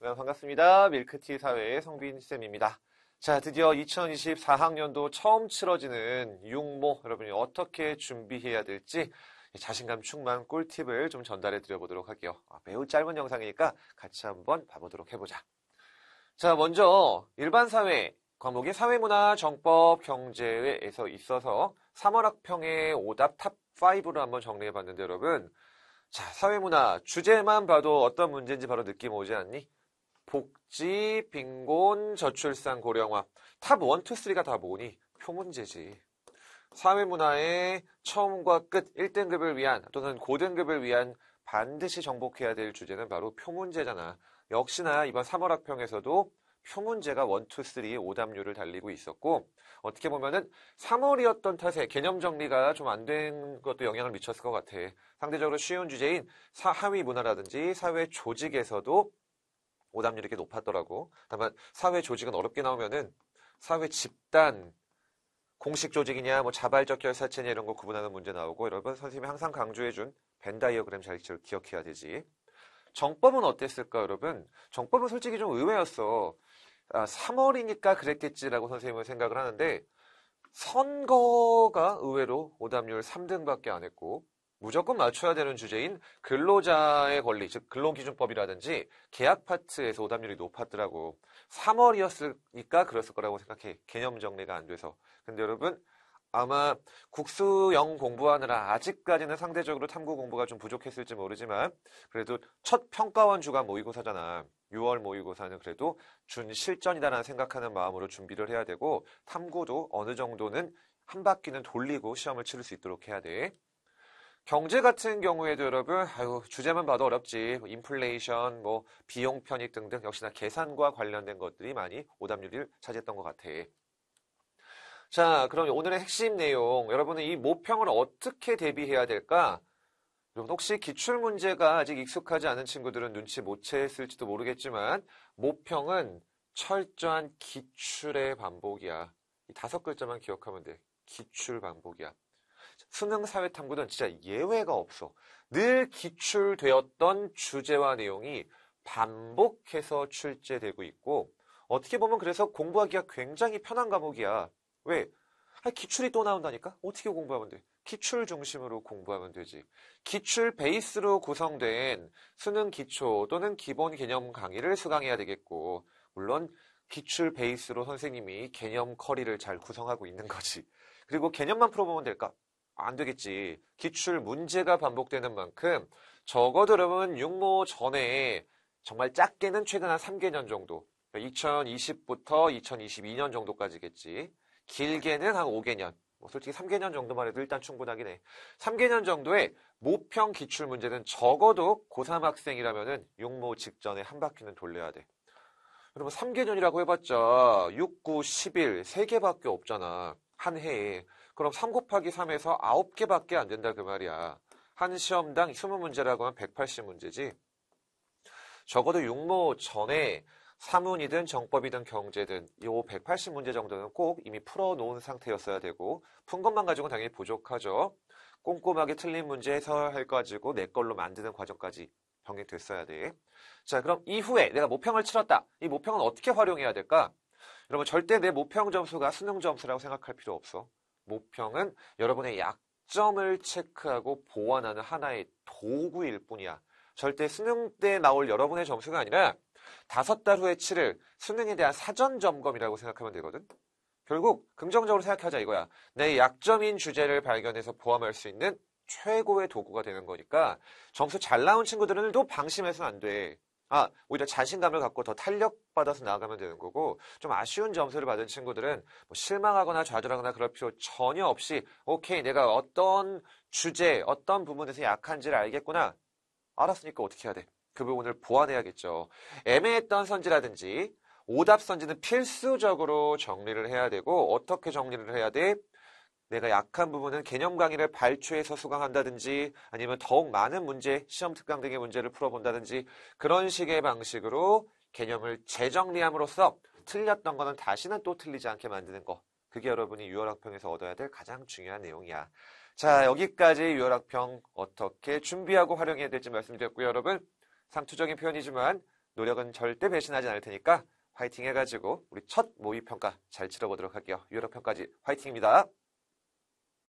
네, 반갑습니다. 밀크티 사회의 성빈쌤입니다. 자, 드디어 2024학년도 처음 치러지는 육모 여러분이 어떻게 준비해야 될지 자신감 충만 꿀팁을 좀 전달해 드려보도록 할게요. 아, 매우 짧은 영상이니까 같이 한번 봐보도록 해보자. 자, 먼저 일반 사회 과목의 사회문화, 정법, 경제에서 있어서 3월학평의 오답 탑5로 한번 정리해 봤는데 여러분 자, 사회문화 주제만 봐도 어떤 문제인지 바로 느낌 오지 않니? 복지, 빈곤, 저출산, 고령화. 탑 1, 2, 3가 다 뭐니? 표문제지. 사회문화의 처음과 끝 1등급을 위한 또는 고등급을 위한 반드시 정복해야 될 주제는 바로 표문제잖아. 역시나 이번 3월 학평에서도 표문제가 1, 2, 3의 오답률을 달리고 있었고 어떻게 보면은 3월이었던 탓에 개념 정리가 좀 안 된 것도 영향을 미쳤을 것 같아. 상대적으로 쉬운 주제인 사하위 문화라든지 사회 조직에서도 오답률이 이렇게 높았더라고. 다만 사회 조직은 어렵게 나오면은 사회 집단 공식 조직이냐 뭐 자발적 결사체냐 이런 거 구분하는 문제 나오고 여러분 선생님이 항상 강조해준 벤다이어그램 자잘 기억해야 되지. 정법은 어땠을까 여러분? 정법은 솔직히 좀 의외였어. 아, 3월이니까 그랬겠지라고 선생님은 생각을 하는데 선거가 의외로 오답률 3등밖에 안 했고 무조건 맞춰야 되는 주제인 근로자의 권리, 즉 근로기준법이라든지 계약 파트에서 오답률이 높았더라고. 3월이었으니까 그랬을 거라고 생각해. 개념 정리가 안 돼서. 근데 여러분 아마 국수영 공부하느라 아직까지는 상대적으로 탐구 공부가 좀 부족했을지 모르지만 그래도 첫 평가원 주간 모의고사잖아. 6월 모의고사는 그래도 준 실전이다라는 생각하는 마음으로 준비를 해야 되고 탐구도 어느 정도는 한 바퀴는 돌리고 시험을 치를 수 있도록 해야 돼. 경제 같은 경우에도 여러분, 아유, 주제만 봐도 어렵지. 뭐 인플레이션, 뭐, 비용 편익 등등 역시나 계산과 관련된 것들이 많이 오답률을 차지했던 것 같아. 자, 그럼 오늘의 핵심 내용. 여러분은 이 모평을 어떻게 대비해야 될까? 여러분, 혹시 기출문제가 아직 익숙하지 않은 친구들은 눈치 못 챘을지도 모르겠지만, 모평은 철저한 기출의 반복이야. 이 다섯 글자만 기억하면 돼. 기출 반복이야. 수능 사회 탐구는 진짜 예외가 없어. 늘 기출되었던 주제와 내용이 반복해서 출제되고 있고 어떻게 보면 그래서 공부하기가 굉장히 편한 과목이야. 왜? 아, 기출이 또 나온다니까? 어떻게 공부하면 돼? 기출 중심으로 공부하면 되지. 기출 베이스로 구성된 수능 기초 또는 기본 개념 강의를 수강해야 되겠고, 물론 기출 베이스로 선생님이 개념 커리를 잘 구성하고 있는 거지. 그리고 개념만 풀어보면 될까? 안 되겠지. 기출 문제가 반복되는 만큼 적어들으면 6모 전에 정말 작게는 최근 한 3개년 정도. 2020부터 2022년 정도까지겠지. 길게는 한 5개년. 뭐 솔직히 3개년 정도만 해도 일단 충분하긴 해. 3개년 정도에 모평 기출 문제는 적어도 고3 학생이라면은 육모 직전에 한 바퀴는 돌려야 돼. 여러분 3개년이라고 해봤자 6, 9, 11 3개밖에 없잖아. 한 해에. 그럼 3 곱하기 3에서 9개밖에 안 된다 그 말이야. 한 시험당 20문제라고 하면 180문제지. 적어도 6모 전에 사문이든 정법이든 경제든 이 180문제 정도는 꼭 이미 풀어놓은 상태였어야 되고 푼 것만 가지고는 당연히 부족하죠. 꼼꼼하게 틀린 문제 해설할 가지고 내 걸로 만드는 과정까지 병행됐어야 돼. 자 그럼 이후에 내가 모평을 치렀다. 이 모평은 어떻게 활용해야 될까? 여러분 절대 내 모평 점수가 수능 점수라고 생각할 필요 없어. 모평은 여러분의 약점을 체크하고 보완하는 하나의 도구일 뿐이야. 절대 수능 때 나올 여러분의 점수가 아니라 다섯 달 후에 치를 수능에 대한 사전 점검이라고 생각하면 되거든. 결국 긍정적으로 생각하자 이거야. 내 약점인 주제를 발견해서 보완할 수 있는 최고의 도구가 되는 거니까 점수 잘 나온 친구들은또 방심해서는 안 돼. 아, 오히려 자신감을 갖고 더 탄력받아서 나아가면 되는 거고, 좀 아쉬운 점수를 받은 친구들은 뭐 실망하거나 좌절하거나 그럴 필요 전혀 없이, 오케이, 내가 어떤 주제, 어떤 부분에서 약한지를 알겠구나. 알았으니까 어떻게 해야 돼? 그 부분을 보완해야겠죠. 애매했던 선지라든지, 오답 선지는 필수적으로 정리를 해야 되고, 어떻게 정리를 해야 돼? 내가 약한 부분은 개념 강의를 발췌해서 수강한다든지 아니면 더욱 많은 문제, 시험 특강 등의 문제를 풀어본다든지 그런 식의 방식으로 개념을 재정리함으로써 틀렸던 거는 다시는 또 틀리지 않게 만드는 거. 그게 여러분이 유월 학평에서 얻어야 될 가장 중요한 내용이야. 자, 여기까지 유월 학평 어떻게 준비하고 활용해야 될지 말씀드렸고요, 여러분. 상투적인 표현이지만 노력은 절대 배신하지 않을 테니까 화이팅 해가지고 우리 첫 모의평가 잘 치러보도록 할게요. 유월 학평까지 화이팅입니다.